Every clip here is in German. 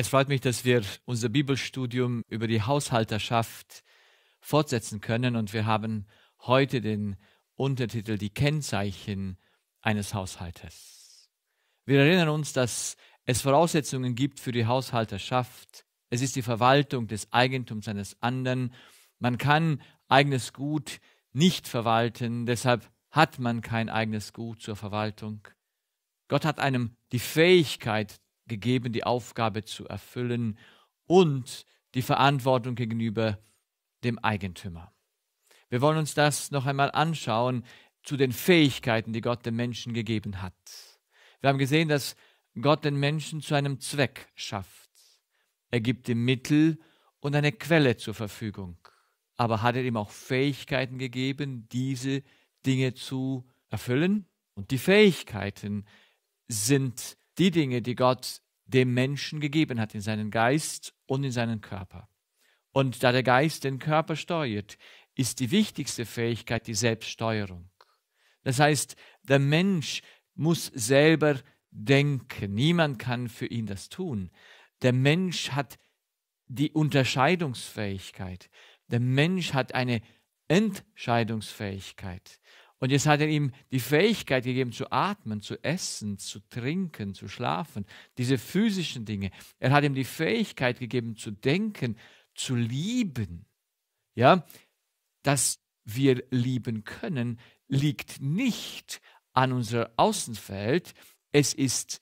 Es freut mich, dass wir unser Bibelstudium über die Haushalterschaft fortsetzen können und wir haben heute den Untertitel Die Kennzeichen eines Haushalters. Wir erinnern uns, dass es Voraussetzungen gibt für die Haushalterschaft. Es ist die Verwaltung des Eigentums eines anderen. Man kann eigenes Gut nicht verwalten, deshalb hat man kein eigenes Gut zur Verwaltung. Gott hat einem die Fähigkeit gegeben, die Aufgabe zu erfüllen und die Verantwortung gegenüber dem Eigentümer. Wir wollen uns das noch einmal anschauen zu den Fähigkeiten, die Gott den Menschen gegeben hat. Wir haben gesehen, dass Gott den Menschen zu einem Zweck schafft. Er gibt ihm Mittel und eine Quelle zur Verfügung, aber hat er ihm auch Fähigkeiten gegeben, diese Dinge zu erfüllen? Und die Fähigkeiten sind die Dinge, die Gott dem Menschen gegeben hat, in seinen Geist und in seinen Körper. Und da der Geist den Körper steuert, ist die wichtigste Fähigkeit die Selbststeuerung. Das heißt, der Mensch muss selber denken. Niemand kann für ihn das tun. Der Mensch hat die Unterscheidungsfähigkeit. Der Mensch hat eine Entscheidungsfähigkeit. Und jetzt hat er ihm die Fähigkeit gegeben, zu atmen, zu essen, zu trinken, zu schlafen, diese physischen Dinge. Er hat ihm die Fähigkeit gegeben, zu denken, zu lieben. Ja, dass wir lieben können, liegt nicht an unserer Außenwelt. Es ist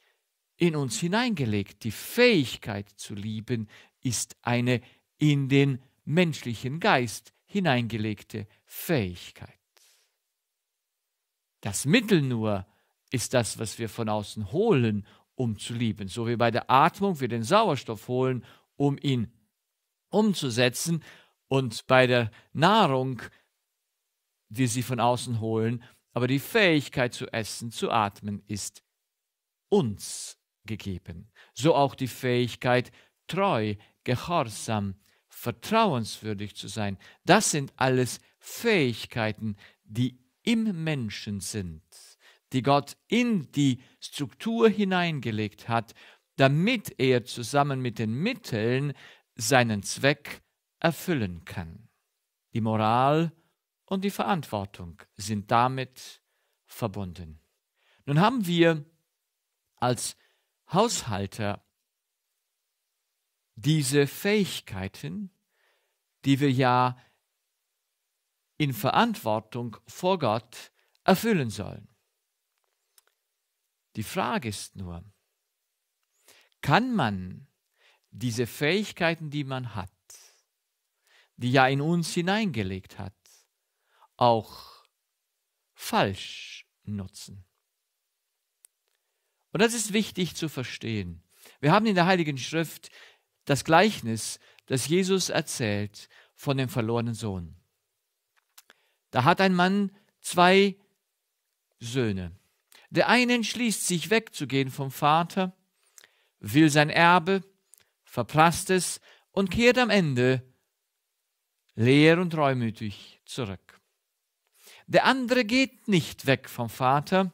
in uns hineingelegt. Die Fähigkeit zu lieben ist eine in den menschlichen Geist hineingelegte Fähigkeit. Das Mittel nur ist das, was wir von außen holen, um zu lieben. So wie bei der Atmung wir den Sauerstoff holen, um ihn umzusetzen. Und bei der Nahrung wir sie von außen holen. Aber die Fähigkeit zu essen, zu atmen, ist uns gegeben. So auch die Fähigkeit, treu, gehorsam, vertrauenswürdig zu sein. Das sind alles Fähigkeiten, die im Menschen sind, die Gott in die Struktur hineingelegt hat, damit er zusammen mit den Mitteln seinen Zweck erfüllen kann. Die Moral und die Verantwortung sind damit verbunden. Nun haben wir als Haushalter diese Fähigkeiten, die wir ja in Verantwortung vor Gott erfüllen sollen. Die Frage ist nur, kann man diese Fähigkeiten, die man hat, die ja in uns hineingelegt hat, auch falsch nutzen? Und das ist wichtig zu verstehen. Wir haben in der Heiligen Schrift das Gleichnis, das Jesus erzählt von dem verlorenen Sohn. Da hat ein Mann zwei Söhne. Der eine entschließt sich wegzugehen vom Vater, will sein Erbe, verprasst es und kehrt am Ende leer und reumütig zurück. Der andere geht nicht weg vom Vater,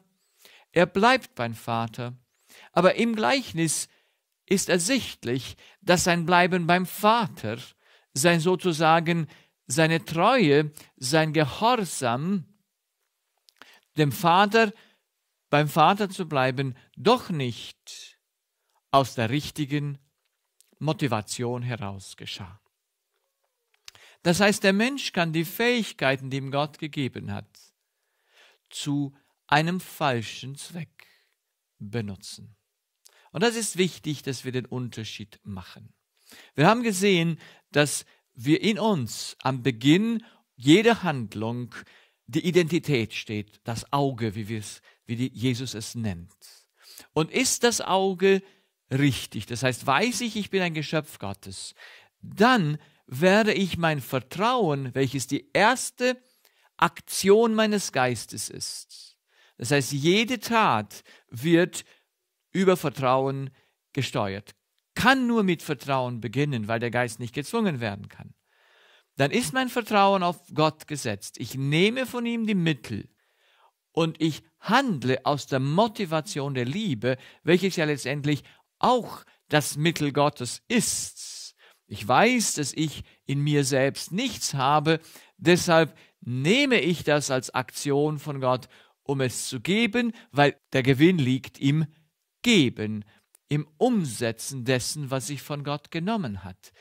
er bleibt beim Vater, aber im Gleichnis ist ersichtlich, dass sein Bleiben beim Vater sein sozusagen seine Treue, sein Gehorsam, dem Vater, beim Vater zu bleiben, doch nicht aus der richtigen Motivation heraus geschah. Das heißt, der Mensch kann die Fähigkeiten, die ihm Gott gegeben hat, zu einem falschen Zweck benutzen. Und das ist wichtig, dass wir den Unterschied machen. Wir haben gesehen, dass wir in uns am Beginn jeder Handlung die Identität steht, das Auge, wie wir es, wie Jesus es nennt. Und ist das Auge richtig, das heißt, weiß ich, ich bin ein Geschöpf Gottes, dann werde ich mein Vertrauen, welches die erste Aktion meines Geistes ist. Das heißt, jede Tat wird über Vertrauen gesteuert kann nur mit Vertrauen beginnen, weil der Geist nicht gezwungen werden kann. Dann ist mein Vertrauen auf Gott gesetzt. Ich nehme von ihm die Mittel und ich handle aus der Motivation der Liebe, welches ja letztendlich auch das Mittel Gottes ist. Ich weiß, dass ich in mir selbst nichts habe, deshalb nehme ich das als Aktion von Gott, um es zu geben, weil der Gewinn liegt im Geben im Umsetzen dessen, was sich von Gott genommen hat.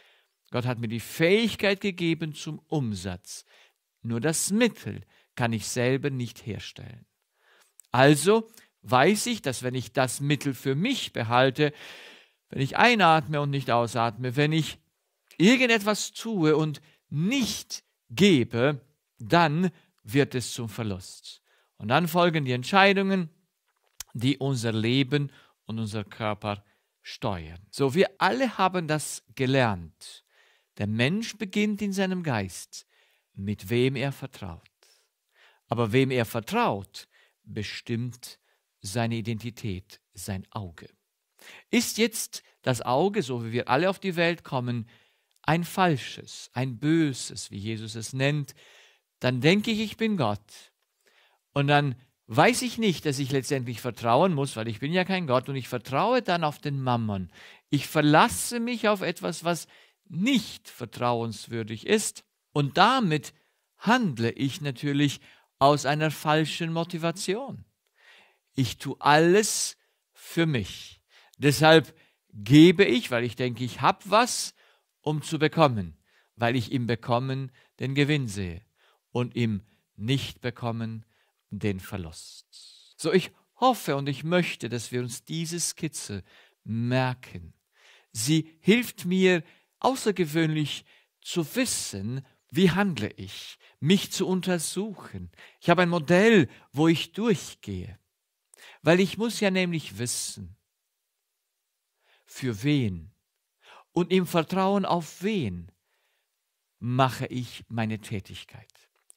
Gott hat mir die Fähigkeit gegeben zum Umsatz. Nur das Mittel kann ich selber nicht herstellen. Also weiß ich, dass wenn ich das Mittel für mich behalte, wenn ich einatme und nicht ausatme, wenn ich irgendetwas tue und nicht gebe, dann wird es zum Verlust. Und dann folgen die Entscheidungen, die unser Leben und unser Körper steuern. So, wir alle haben das gelernt. Der Mensch beginnt in seinem Geist, mit wem er vertraut. Aber wem er vertraut, bestimmt seine Identität, sein Auge. Ist jetzt das Auge, so wie wir alle auf die Welt kommen, ein falsches, ein böses, wie Jesus es nennt, dann denke ich, ich bin Gott. Und dann weiß ich nicht, dass ich letztendlich vertrauen muss, weil ich bin ja kein Gott und ich vertraue dann auf den Mammon. Ich verlasse mich auf etwas, was nicht vertrauenswürdig ist und damit handle ich natürlich aus einer falschen Motivation. Ich tue alles für mich. Deshalb gebe ich, weil ich denke, ich habe was, um zu bekommen, weil ich im Bekommen den Gewinn sehe und im Nichtbekommen den den Verlust. So, ich hoffe und ich möchte, dass wir uns diese Skizze merken. Sie hilft mir außergewöhnlich zu wissen, wie handle ich, mich zu untersuchen. Ich habe ein Modell, wo ich durchgehe, weil ich muss ja nämlich wissen, für wen und im Vertrauen auf wen mache ich meine Tätigkeit.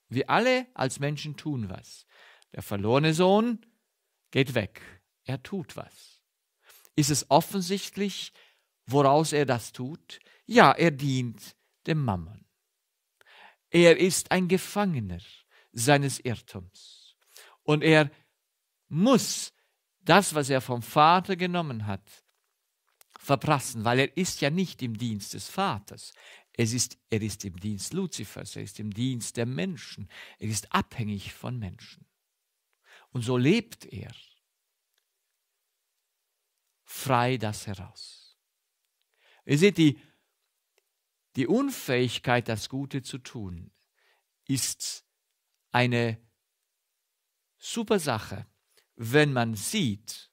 Wir alle als Menschen tun was. Der verlorene Sohn geht weg. Er tut was. Ist es offensichtlich, woraus er das tut? Ja, er dient dem Mammon. Er ist ein Gefangener seines Irrtums. Und er muss das, was er vom Vater genommen hat, verprassen, weil er ist ja nicht im Dienst des Vaters. Es ist, er ist im Dienst Luzifers, er ist im Dienst der Menschen, er ist abhängig von Menschen. Und so lebt er frei das heraus. Ihr seht, die, die Unfähigkeit, das Gute zu tun, ist eine super Sache, wenn man sieht,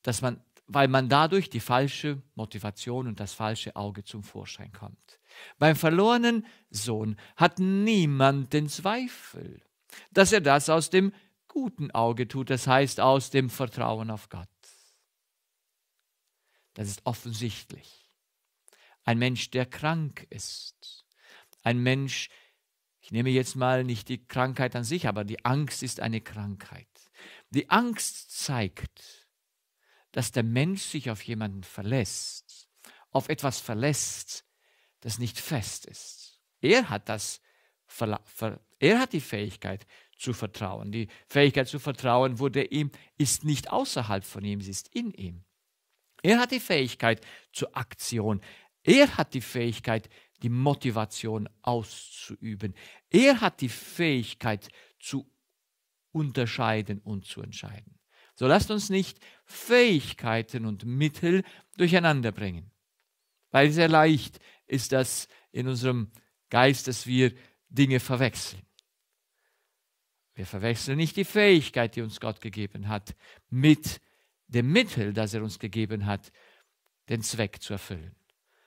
dass man, weil man dadurch die falsche Motivation und das falsche Auge zum Vorschein kommt. Beim verlorenen Sohn hat niemand den Zweifel, dass er das aus dem guten Auge tut, das heißt aus dem Vertrauen auf Gott. Das ist offensichtlich. Ein Mensch, der krank ist, ein Mensch, ich nehme jetzt mal nicht die Krankheit an sich, aber die Angst ist eine Krankheit. Die Angst zeigt, dass der Mensch sich auf jemanden verlässt, auf etwas verlässt, das nicht fest ist. Er hat das, er hat die Fähigkeit, zu vertrauen. Die Fähigkeit zu vertrauen wurde ihm, ist nicht außerhalb von ihm, sie ist in ihm. Er hat die Fähigkeit zur Aktion. Er hat die Fähigkeit, die Motivation auszuüben. Er hat die Fähigkeit zu unterscheiden und zu entscheiden. So lasst uns nicht Fähigkeiten und Mittel durcheinander bringen. Weil sehr leicht ist das in unserem Geist, dass wir Dinge verwechseln. Wir verwechseln nicht die Fähigkeit, die uns Gott gegeben hat, mit dem Mittel, das er uns gegeben hat, den Zweck zu erfüllen.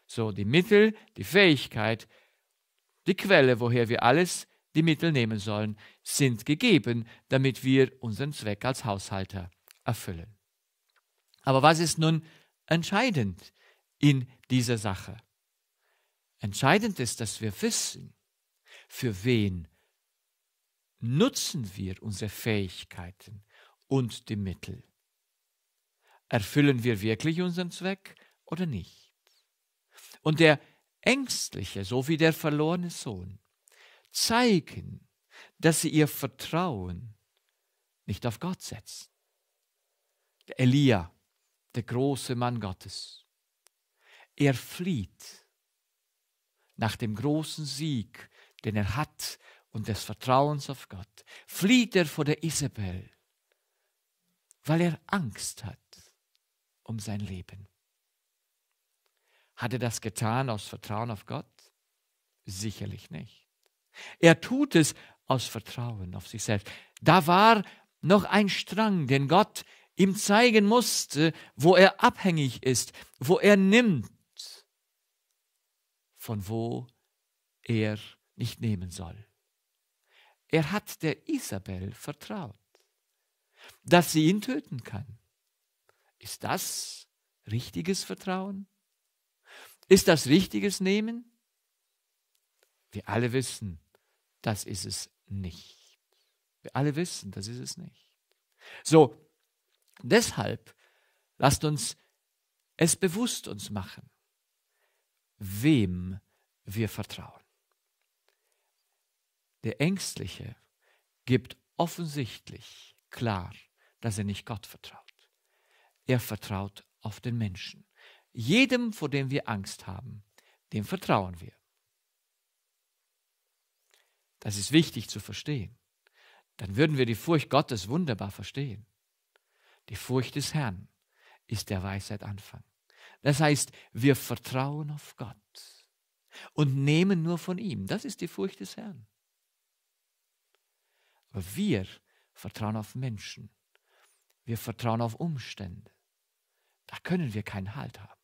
So, die Mittel, die Fähigkeit, die Quelle, woher wir alles die Mittel nehmen sollen, sind gegeben, damit wir unseren Zweck als Haushalter erfüllen. Aber was ist nun entscheidend in dieser Sache? Entscheidend ist, dass wir wissen, für wen nutzen wir unsere Fähigkeiten und die Mittel. Erfüllen wir wirklich unseren Zweck oder nicht? Und der Ängstliche, sowie der verlorene Sohn, zeigen, dass sie ihr Vertrauen nicht auf Gott setzen. Elia, der große Mann Gottes, er flieht nach dem großen Sieg, den er hat und des Vertrauens auf Gott, flieht er vor der Isabel, weil er Angst hat um sein Leben. Hat er das getan aus Vertrauen auf Gott? Sicherlich nicht. Er tut es aus Vertrauen auf sich selbst. Da war noch ein Strang, den Gott ihm zeigen musste, wo er abhängig ist, wo er nimmt, von wo er nicht nehmen soll. Er hat der Isabel vertraut, dass sie ihn töten kann. Ist das richtiges Vertrauen? Ist das richtiges Nehmen? Wir alle wissen, das ist es nicht. Wir alle wissen, das ist es nicht. So, deshalb lasst uns es bewusst uns machen, wem wir vertrauen. Der Ängstliche gibt offensichtlich klar, dass er nicht Gott vertraut. Er vertraut auf den Menschen. Jedem, vor dem wir Angst haben, dem vertrauen wir. Das ist wichtig zu verstehen. Dann würden wir die Furcht Gottes wunderbar verstehen. Die Furcht des Herrn ist der Weisheit Anfang. Das heißt, wir vertrauen auf Gott und nehmen nur von ihm. Das ist die Furcht des Herrn. Aber wir vertrauen auf Menschen. Wir vertrauen auf Umstände. Da können wir keinen Halt haben.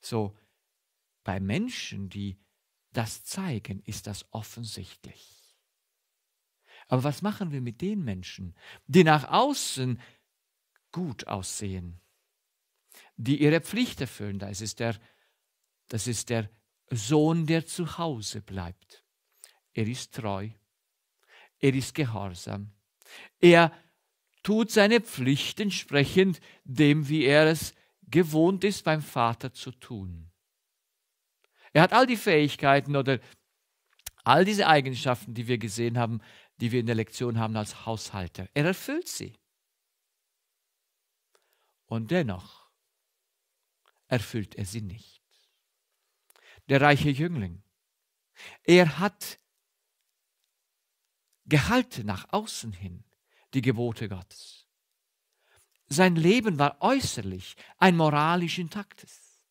So, bei Menschen, die das zeigen, ist das offensichtlich. Aber was machen wir mit den Menschen, die nach außen gut aussehen, die ihre Pflicht erfüllen? Das ist der, das ist der Sohn, der zu Hause bleibt. Er ist treu. Er ist gehorsam. Er tut seine Pflicht entsprechend dem, wie er es gewohnt ist, beim Vater zu tun. Er hat all die Fähigkeiten oder all diese Eigenschaften, die wir gesehen haben, die wir in der Lektion haben als Haushalter. Er erfüllt sie. Und dennoch erfüllt er sie nicht. Der reiche Jüngling, er hat gehalten nach außen hin die Gebote Gottes. Sein Leben war äußerlich ein moralisch intaktes.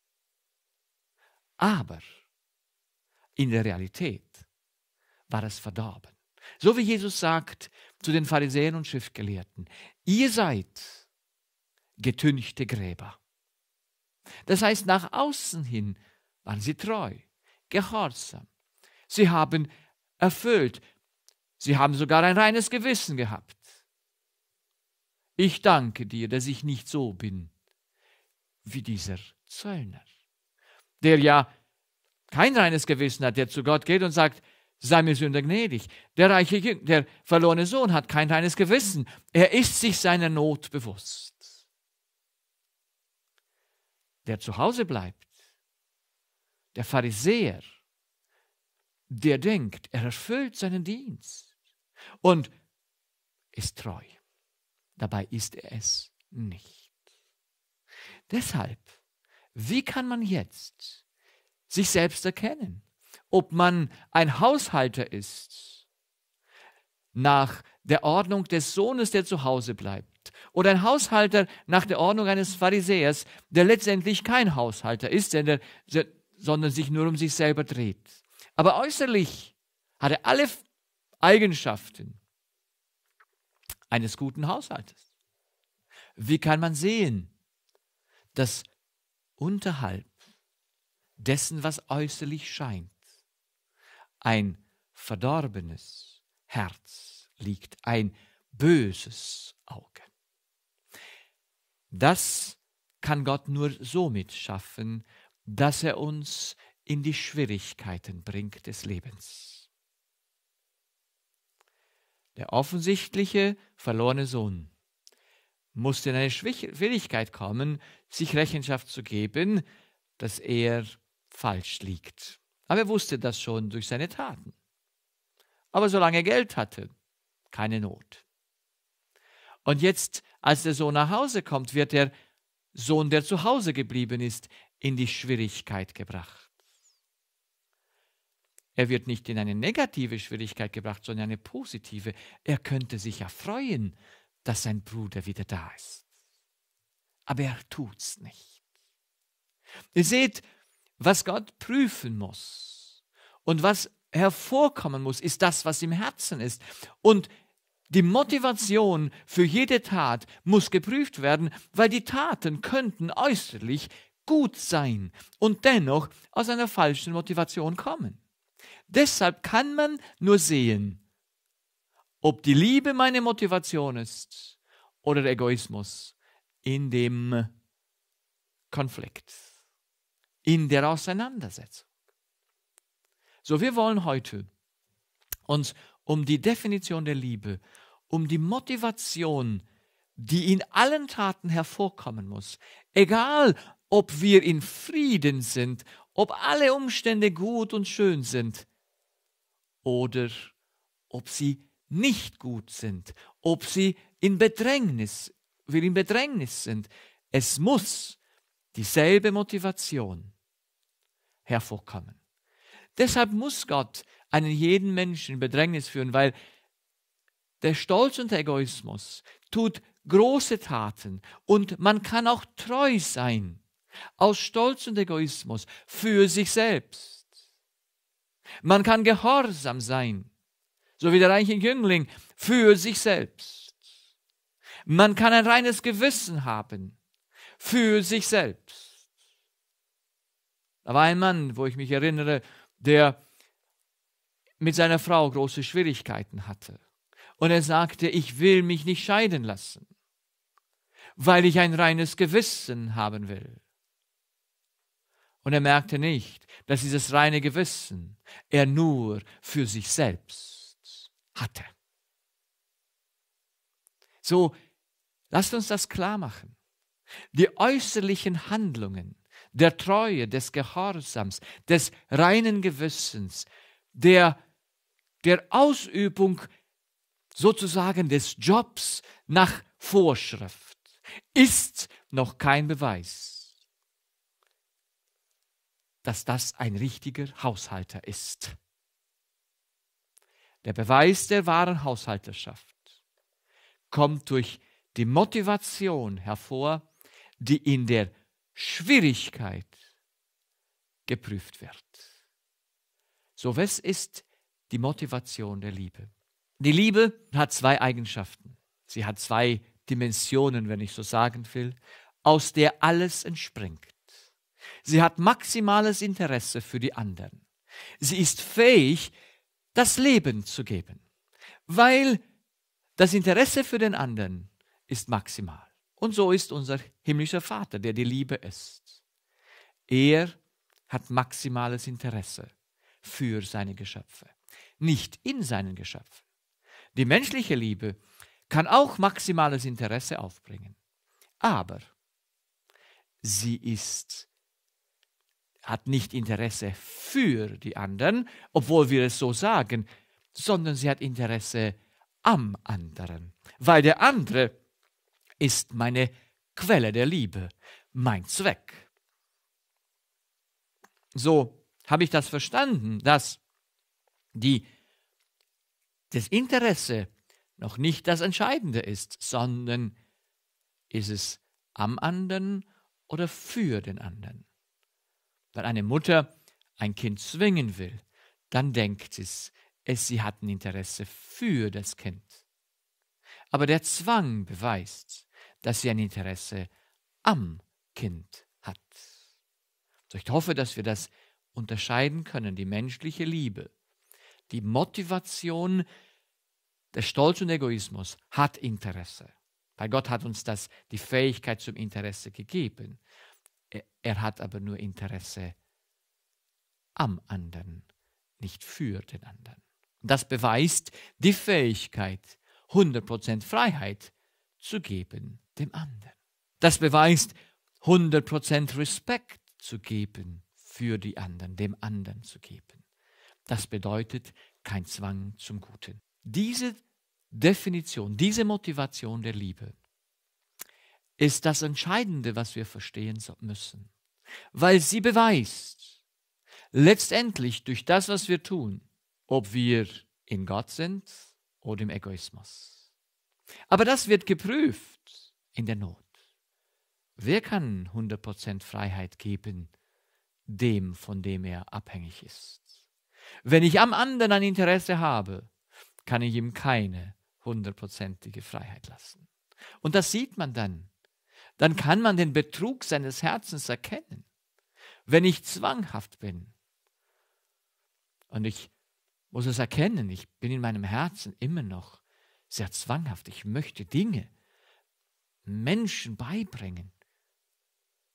Aber in der Realität war es verdorben. So wie Jesus sagt zu den Pharisäern und Schriftgelehrten, ihr seid getünchte Gräber. Das heißt, nach außen hin waren sie treu, gehorsam. Sie haben erfüllt, Sie haben sogar ein reines Gewissen gehabt. Ich danke dir, dass ich nicht so bin wie dieser Zöllner, der ja kein reines Gewissen hat, der zu Gott geht und sagt, sei mir Sünder gnädig. Der reiche, der verlorene Sohn hat kein reines Gewissen. Er ist sich seiner Not bewusst. Der zu Hause bleibt, der Pharisäer, der denkt, er erfüllt seinen Dienst und ist treu. Dabei ist er es nicht. Deshalb, wie kann man jetzt sich selbst erkennen, ob man ein Haushalter ist nach der Ordnung des Sohnes, der zu Hause bleibt, oder ein Haushalter nach der Ordnung eines Pharisäers, der letztendlich kein Haushalter ist, der, sondern sich nur um sich selber dreht. Aber äußerlich hat er alle Eigenschaften eines guten Haushaltes? Wie kann man sehen, dass unterhalb dessen, was äußerlich scheint, ein verdorbenes Herz liegt, ein böses Auge? Das kann Gott nur somit schaffen, dass er uns in die Schwierigkeiten bringt des Lebens der offensichtliche verlorene Sohn, musste in eine Schwierigkeit kommen, sich Rechenschaft zu geben, dass er falsch liegt. Aber er wusste das schon durch seine Taten. Aber solange er Geld hatte, keine Not. Und jetzt, als der Sohn nach Hause kommt, wird der Sohn, der zu Hause geblieben ist, in die Schwierigkeit gebracht. Er wird nicht in eine negative Schwierigkeit gebracht, sondern eine positive. Er könnte sich ja freuen, dass sein Bruder wieder da ist. Aber er tut's nicht. Ihr seht, was Gott prüfen muss und was hervorkommen muss, ist das, was im Herzen ist. Und die Motivation für jede Tat muss geprüft werden, weil die Taten könnten äußerlich gut sein und dennoch aus einer falschen Motivation kommen. Deshalb kann man nur sehen, ob die Liebe meine Motivation ist oder der Egoismus in dem Konflikt, in der Auseinandersetzung. So, wir wollen heute uns um die Definition der Liebe, um die Motivation, die in allen Taten hervorkommen muss, egal ob wir in Frieden sind ob alle Umstände gut und schön sind oder ob sie nicht gut sind, ob sie in Bedrängnis, wir in Bedrängnis sind. Es muss dieselbe Motivation hervorkommen. Deshalb muss Gott einen jeden Menschen in Bedrängnis führen, weil der Stolz und der Egoismus tut große Taten und man kann auch treu sein aus Stolz und Egoismus für sich selbst. Man kann gehorsam sein, so wie der reiche Jüngling, für sich selbst. Man kann ein reines Gewissen haben, für sich selbst. Da war ein Mann, wo ich mich erinnere, der mit seiner Frau große Schwierigkeiten hatte. Und er sagte, ich will mich nicht scheiden lassen, weil ich ein reines Gewissen haben will. Und er merkte nicht, dass dieses reine Gewissen er nur für sich selbst hatte. So, lasst uns das klar machen. Die äußerlichen Handlungen der Treue, des Gehorsams, des reinen Gewissens, der, der Ausübung sozusagen des Jobs nach Vorschrift ist noch kein Beweis dass das ein richtiger Haushalter ist. Der Beweis der wahren Haushalterschaft kommt durch die Motivation hervor, die in der Schwierigkeit geprüft wird. So, was ist die Motivation der Liebe? Die Liebe hat zwei Eigenschaften. Sie hat zwei Dimensionen, wenn ich so sagen will, aus der alles entspringt. Sie hat maximales Interesse für die anderen. Sie ist fähig, das Leben zu geben, weil das Interesse für den anderen ist maximal. Und so ist unser himmlischer Vater, der die Liebe ist. Er hat maximales Interesse für seine Geschöpfe, nicht in seinen Geschöpfen. Die menschliche Liebe kann auch maximales Interesse aufbringen, aber sie ist hat nicht Interesse für die anderen, obwohl wir es so sagen, sondern sie hat Interesse am anderen, weil der andere ist meine Quelle der Liebe, mein Zweck. So habe ich das verstanden, dass die, das Interesse noch nicht das Entscheidende ist, sondern ist es am anderen oder für den anderen. Weil eine Mutter ein Kind zwingen will, dann denkt es, es sie hat ein Interesse für das Kind. Aber der Zwang beweist, dass sie ein Interesse am Kind hat. So ich hoffe, dass wir das unterscheiden können, die menschliche Liebe, die Motivation, der Stolz und Egoismus hat Interesse. Bei Gott hat uns das, die Fähigkeit zum Interesse gegeben. Er, hat aber nur Interesse am anderen, nicht für den anderen. Das beweist die Fähigkeit, 100% Freiheit zu geben dem anderen. Das beweist 100% Respekt zu geben für die anderen, dem anderen zu geben. Das bedeutet kein Zwang zum Guten. Diese Definition, diese Motivation der Liebe ist das Entscheidende, was wir verstehen müssen, weil sie beweist, letztendlich durch das, was wir tun, ob wir in Gott sind oder im Egoismus. Aber das wird geprüft in der Not. Wer kann 100% Freiheit geben dem, von dem er abhängig ist? Wenn ich am anderen ein Interesse habe, kann ich ihm keine hundertprozentige Freiheit lassen. Und das sieht man dann dann kann man den Betrug seines Herzens erkennen. Wenn ich zwanghaft bin und ich muss es erkennen, ich bin in meinem Herzen immer noch sehr zwanghaft, ich möchte Dinge Menschen beibringen,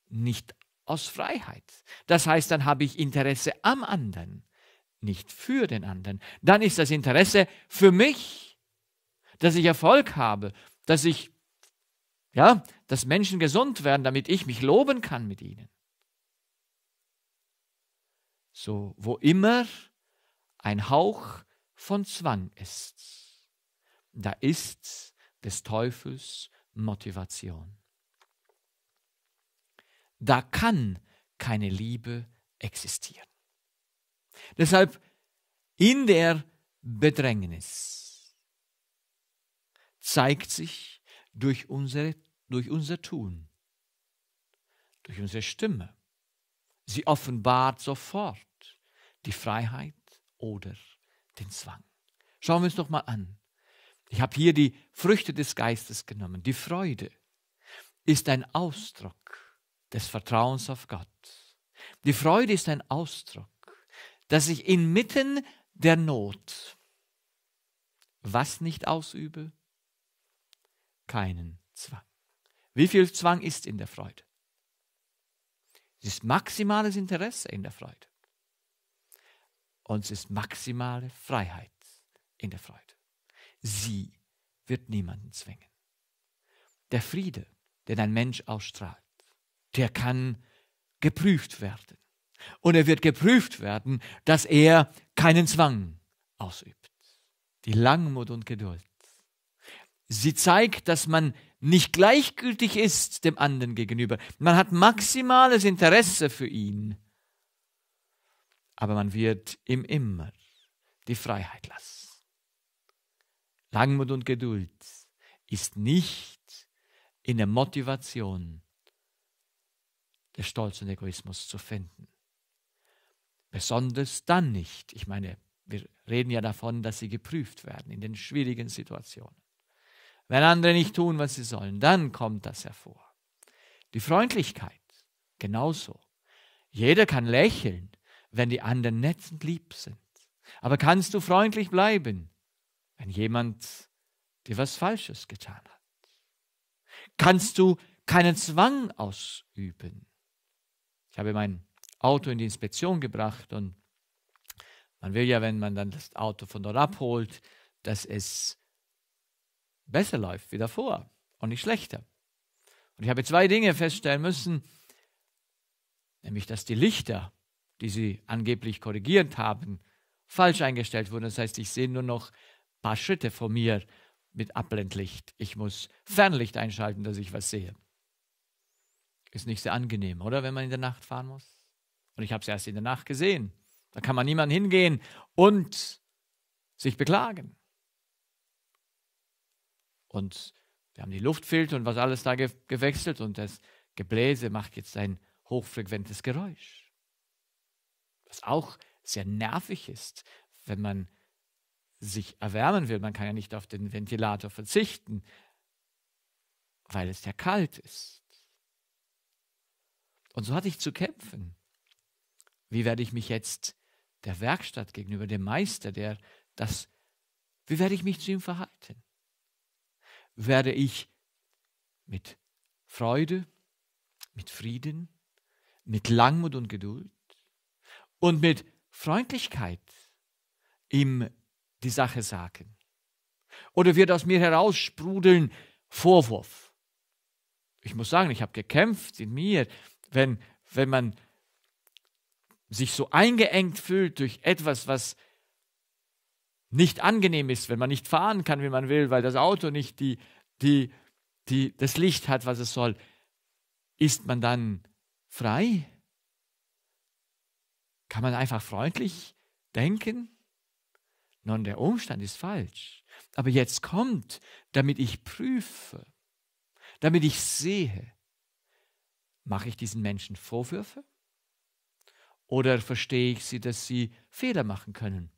nicht aus Freiheit. Das heißt, dann habe ich Interesse am anderen, nicht für den anderen. Dann ist das Interesse für mich, dass ich Erfolg habe, dass ich ja, dass Menschen gesund werden, damit ich mich loben kann mit ihnen. So, wo immer ein Hauch von Zwang ist, da ist des Teufels Motivation. Da kann keine Liebe existieren. Deshalb in der Bedrängnis zeigt sich durch unsere durch unser Tun, durch unsere Stimme. Sie offenbart sofort die Freiheit oder den Zwang. Schauen wir uns doch mal an. Ich habe hier die Früchte des Geistes genommen. Die Freude ist ein Ausdruck des Vertrauens auf Gott. Die Freude ist ein Ausdruck, dass ich inmitten der Not was nicht ausübe? Keinen Zwang. Wie viel Zwang ist in der Freude? Es ist maximales Interesse in der Freude. Und es ist maximale Freiheit in der Freude. Sie wird niemanden zwingen. Der Friede, den ein Mensch ausstrahlt, der kann geprüft werden. Und er wird geprüft werden, dass er keinen Zwang ausübt. Die Langmut und Geduld. Sie zeigt, dass man nicht gleichgültig ist dem anderen gegenüber. Man hat maximales Interesse für ihn. Aber man wird ihm immer die Freiheit lassen. Langmut und Geduld ist nicht in der Motivation des Stolz und Egoismus zu finden. Besonders dann nicht. Ich meine, wir reden ja davon, dass sie geprüft werden in den schwierigen Situationen wenn andere nicht tun, was sie sollen, dann kommt das hervor. Die Freundlichkeit genauso. Jeder kann lächeln, wenn die anderen nett und lieb sind. Aber kannst du freundlich bleiben, wenn jemand dir was Falsches getan hat? Kannst du keinen Zwang ausüben? Ich habe mein Auto in die Inspektion gebracht und man will ja, wenn man dann das Auto von dort abholt, dass es besser läuft wie davor und nicht schlechter. Und ich habe zwei Dinge feststellen müssen, nämlich dass die Lichter, die sie angeblich korrigiert haben, falsch eingestellt wurden. Das heißt, ich sehe nur noch ein paar Schritte vor mir mit Abblendlicht. Ich muss Fernlicht einschalten, dass ich was sehe. Ist nicht sehr angenehm, oder, wenn man in der Nacht fahren muss? Und ich habe es erst in der Nacht gesehen. Da kann man niemand hingehen und sich beklagen und wir haben die Luftfilter und was alles da ge gewechselt und das Gebläse macht jetzt ein hochfrequentes Geräusch. Was auch sehr nervig ist, wenn man sich erwärmen will. Man kann ja nicht auf den Ventilator verzichten, weil es ja kalt ist. Und so hatte ich zu kämpfen. Wie werde ich mich jetzt der Werkstatt gegenüber, dem Meister, der das, wie werde ich mich zu ihm verhalten? werde ich mit Freude, mit Frieden, mit Langmut und Geduld und mit Freundlichkeit ihm die Sache sagen. Oder wird aus mir heraussprudeln Vorwurf. Ich muss sagen, ich habe gekämpft in mir, wenn, wenn man sich so eingeengt fühlt durch etwas, was nicht angenehm ist, wenn man nicht fahren kann, wie man will, weil das Auto nicht die, die, die, das Licht hat, was es soll, ist man dann frei? Kann man einfach freundlich denken? Nun, der Umstand ist falsch. Aber jetzt kommt, damit ich prüfe, damit ich sehe, mache ich diesen Menschen Vorwürfe? Oder verstehe ich sie, dass sie Fehler machen können?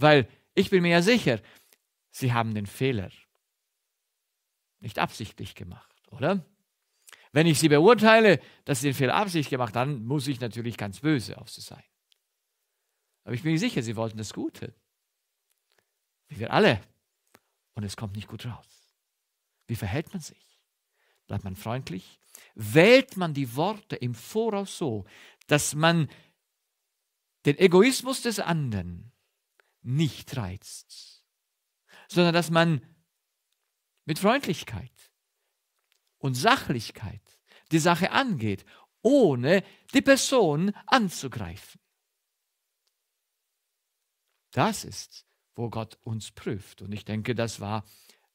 weil ich bin mir ja sicher, sie haben den Fehler nicht absichtlich gemacht, oder? Wenn ich sie beurteile, dass sie den Fehler absichtlich gemacht haben, dann muss ich natürlich ganz böse auf sie sein. Aber ich bin mir sicher, sie wollten das Gute. Wie wir alle. Und es kommt nicht gut raus. Wie verhält man sich? Bleibt man freundlich? Wählt man die Worte im Voraus so, dass man den Egoismus des anderen nicht reizt, sondern dass man mit Freundlichkeit und Sachlichkeit die Sache angeht, ohne die Person anzugreifen. Das ist, wo Gott uns prüft. Und ich denke, das war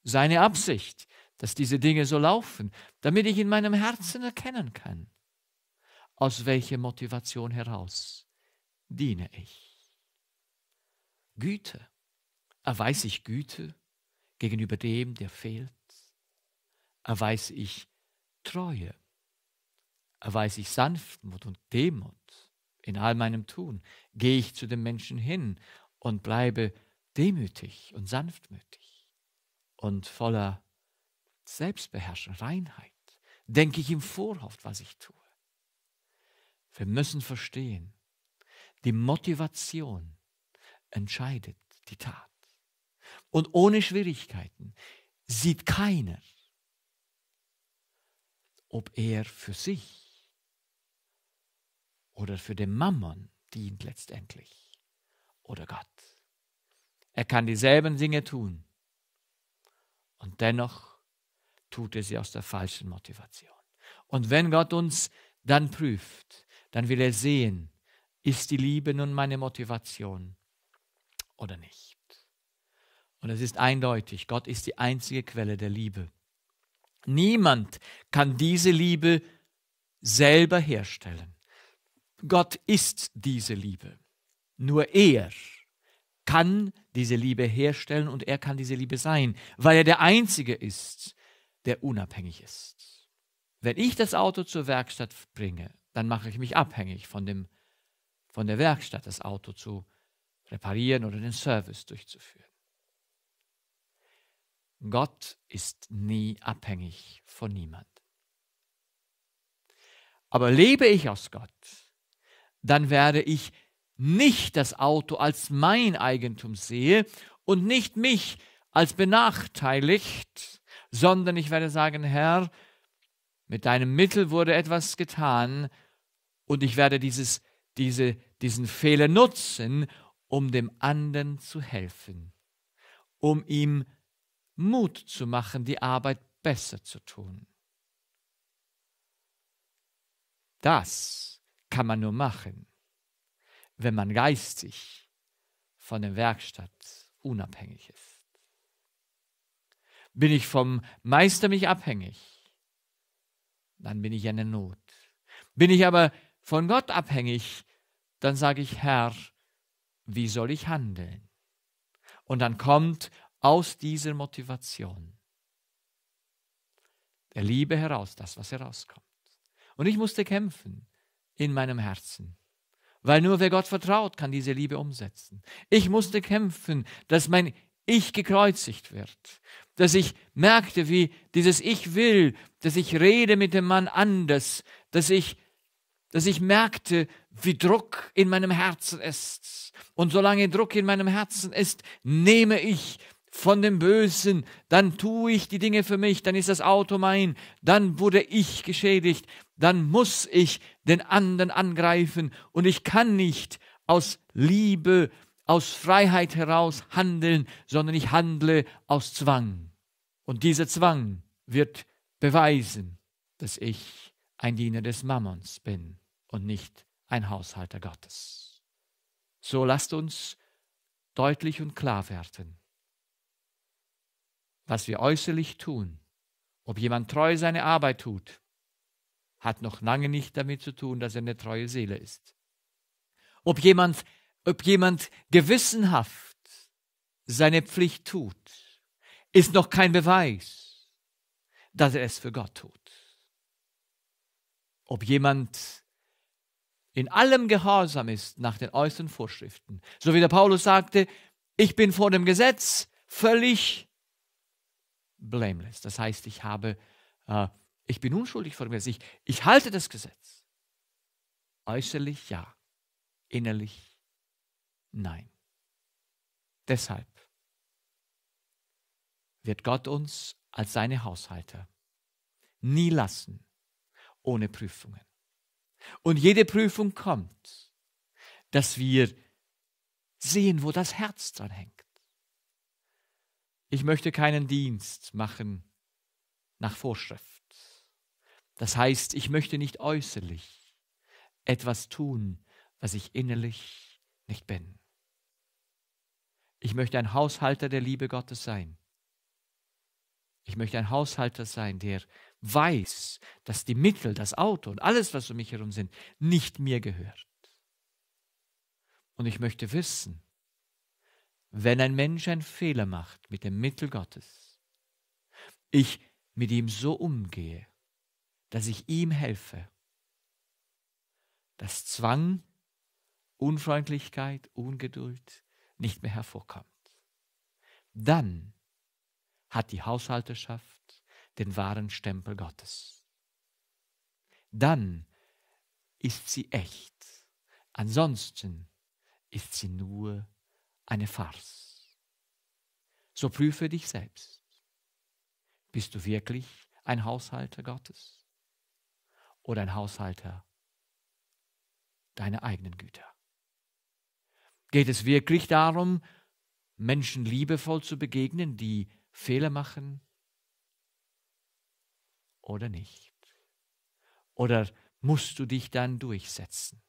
seine Absicht, dass diese Dinge so laufen, damit ich in meinem Herzen erkennen kann, aus welcher Motivation heraus diene ich. Güte. Erweise ich Güte gegenüber dem, der fehlt? Erweise ich Treue? Erweise ich Sanftmut und Demut in all meinem Tun? Gehe ich zu dem Menschen hin und bleibe demütig und sanftmütig und voller Selbstbeherrschung, Reinheit? Denke ich im Vorhof, was ich tue? Wir müssen verstehen, die Motivation entscheidet die Tat. Und ohne Schwierigkeiten sieht keiner, ob er für sich oder für den Mammon dient letztendlich oder Gott. Er kann dieselben Dinge tun und dennoch tut er sie aus der falschen Motivation. Und wenn Gott uns dann prüft, dann will er sehen, ist die Liebe nun meine Motivation oder nicht. Und es ist eindeutig, Gott ist die einzige Quelle der Liebe. Niemand kann diese Liebe selber herstellen. Gott ist diese Liebe. Nur er kann diese Liebe herstellen und er kann diese Liebe sein, weil er der Einzige ist, der unabhängig ist. Wenn ich das Auto zur Werkstatt bringe, dann mache ich mich abhängig von, dem, von der Werkstatt, das Auto zu reparieren oder den Service durchzuführen. Gott ist nie abhängig von niemand. Aber lebe ich aus Gott, dann werde ich nicht das Auto als mein Eigentum sehen und nicht mich als benachteiligt, sondern ich werde sagen, Herr, mit deinem Mittel wurde etwas getan und ich werde dieses, diese, diesen Fehler nutzen um dem anderen zu helfen, um ihm Mut zu machen, die Arbeit besser zu tun. Das kann man nur machen, wenn man geistig von der Werkstatt unabhängig ist. Bin ich vom Meister mich abhängig, dann bin ich in der Not. Bin ich aber von Gott abhängig, dann sage ich, Herr, wie soll ich handeln? Und dann kommt aus dieser Motivation der Liebe heraus das, was herauskommt. Und ich musste kämpfen in meinem Herzen, weil nur wer Gott vertraut, kann diese Liebe umsetzen. Ich musste kämpfen, dass mein ich gekreuzigt wird, dass ich merkte, wie dieses Ich will, dass ich rede mit dem Mann anders, dass ich dass ich merkte, wie Druck in meinem Herzen ist. Und solange Druck in meinem Herzen ist, nehme ich von dem Bösen, dann tue ich die Dinge für mich, dann ist das Auto mein, dann wurde ich geschädigt, dann muss ich den anderen angreifen und ich kann nicht aus Liebe, aus Freiheit heraus handeln, sondern ich handle aus Zwang. Und dieser Zwang wird beweisen, dass ich ein Diener des Mammons bin und nicht ein Haushalter Gottes. So lasst uns deutlich und klar werden, was wir äußerlich tun, ob jemand treu seine Arbeit tut, hat noch lange nicht damit zu tun, dass er eine treue Seele ist. Ob jemand, ob jemand gewissenhaft seine Pflicht tut, ist noch kein Beweis, dass er es für Gott tut. Ob jemand in allem gehorsam ist nach den äußeren Vorschriften. So wie der Paulus sagte, ich bin vor dem Gesetz völlig blameless. Das heißt, ich habe, äh, ich bin unschuldig vor dem Gesetz. Ich, ich halte das Gesetz. Äußerlich ja, innerlich nein. Deshalb wird Gott uns als seine Haushalter nie lassen ohne Prüfungen und jede Prüfung kommt, dass wir sehen, wo das Herz dran hängt. Ich möchte keinen Dienst machen nach Vorschrift. Das heißt, ich möchte nicht äußerlich etwas tun, was ich innerlich nicht bin. Ich möchte ein Haushalter der Liebe Gottes sein. Ich möchte ein Haushalter sein, der weiß, dass die Mittel, das Auto und alles, was um mich herum sind, nicht mir gehört. Und ich möchte wissen, wenn ein Mensch einen Fehler macht mit dem Mittel Gottes, ich mit ihm so umgehe, dass ich ihm helfe, dass Zwang, Unfreundlichkeit, Ungeduld nicht mehr hervorkommt. Dann hat die Haushalterschaft den wahren Stempel Gottes. Dann ist sie echt. Ansonsten ist sie nur eine Farce. So prüfe dich selbst. Bist du wirklich ein Haushalter Gottes oder ein Haushalter deiner eigenen Güter? Geht es wirklich darum, Menschen liebevoll zu begegnen, die Fehler machen, oder nicht? Oder musst du dich dann durchsetzen?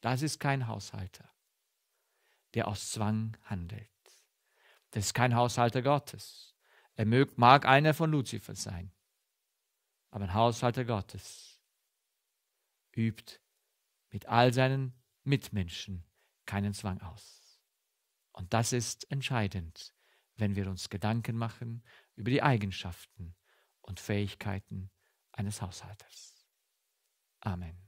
Das ist kein Haushalter, der aus Zwang handelt. Das ist kein Haushalter Gottes. Er mög, mag einer von Luzifer sein, aber ein Haushalter Gottes übt mit all seinen Mitmenschen keinen Zwang aus. Und das ist entscheidend, wenn wir uns Gedanken machen über die Eigenschaften und Fähigkeiten eines Haushalters. Amen.